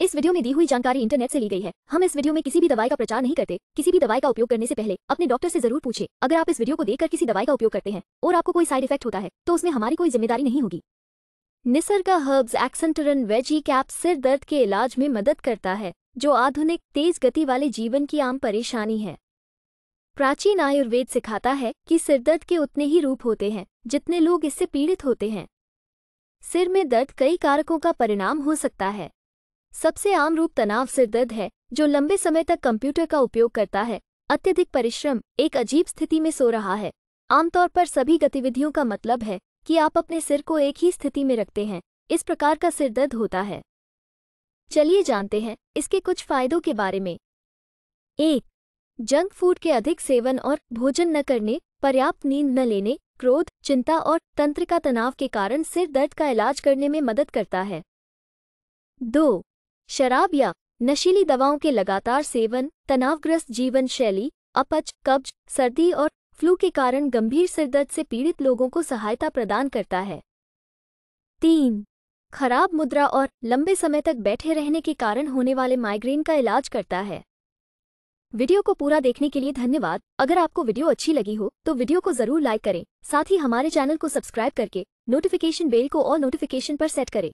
इस वीडियो में दी हुई जानकारी इंटरनेट से ली गई है हम इस वीडियो में किसी भी दवाई का प्रचार नहीं करते किसी भी दवाई का उपयोग करने से पहले अपने डॉक्टर से जरूर पूछे अगर आप इस वीडियो को देखकर किसी दवाई का उपयोग करते हैं और आपको कोई साइड इफेक्ट होता है तो उसमें हमारी कोई जिम्मेदारी नहीं होगी निसर्ग हर्ब्स एक्सेंटरन वेजी कैप सिर दर्द के इलाज में मदद करता है जो आधुनिक तेज गति वाले जीवन की आम परेशानी है प्राचीन आयुर्वेद सिखाता है कि सिरदर्द के उतने ही रूप होते हैं जितने लोग इससे पीड़ित होते हैं सिर में दर्द कई कारकों का परिणाम हो सकता है सबसे आम रूप तनाव सिरदर्द है जो लंबे समय तक कंप्यूटर का उपयोग करता है अत्यधिक परिश्रम एक अजीब स्थिति में सो रहा है आमतौर पर सभी गतिविधियों का मतलब है कि आप अपने सिर को एक ही स्थिति में रखते हैं इस प्रकार का सिरदर्द होता है चलिए जानते हैं इसके कुछ फायदों के बारे में एक जंक फूड के अधिक सेवन और भोजन न करने पर्याप्त नींद न लेने क्रोध चिंता और तंत्रिका तनाव के कारण सिर दर्द का इलाज करने में मदद करता है दो शराब या नशीली दवाओं के लगातार सेवन तनावग्रस्त जीवन शैली अपच कब्ज सर्दी और फ्लू के कारण गंभीर सिरदर्द से पीड़ित लोगों को सहायता प्रदान करता है तीन खराब मुद्रा और लंबे समय तक बैठे रहने के कारण होने वाले माइग्रेन का इलाज करता है वीडियो को पूरा देखने के लिए धन्यवाद अगर आपको वीडियो अच्छी लगी हो तो वीडियो को जरूर लाइक करें साथ ही हमारे चैनल को सब्सक्राइब करके नोटिफिकेशन बेल को और नोटिफिकेशन पर सेट करें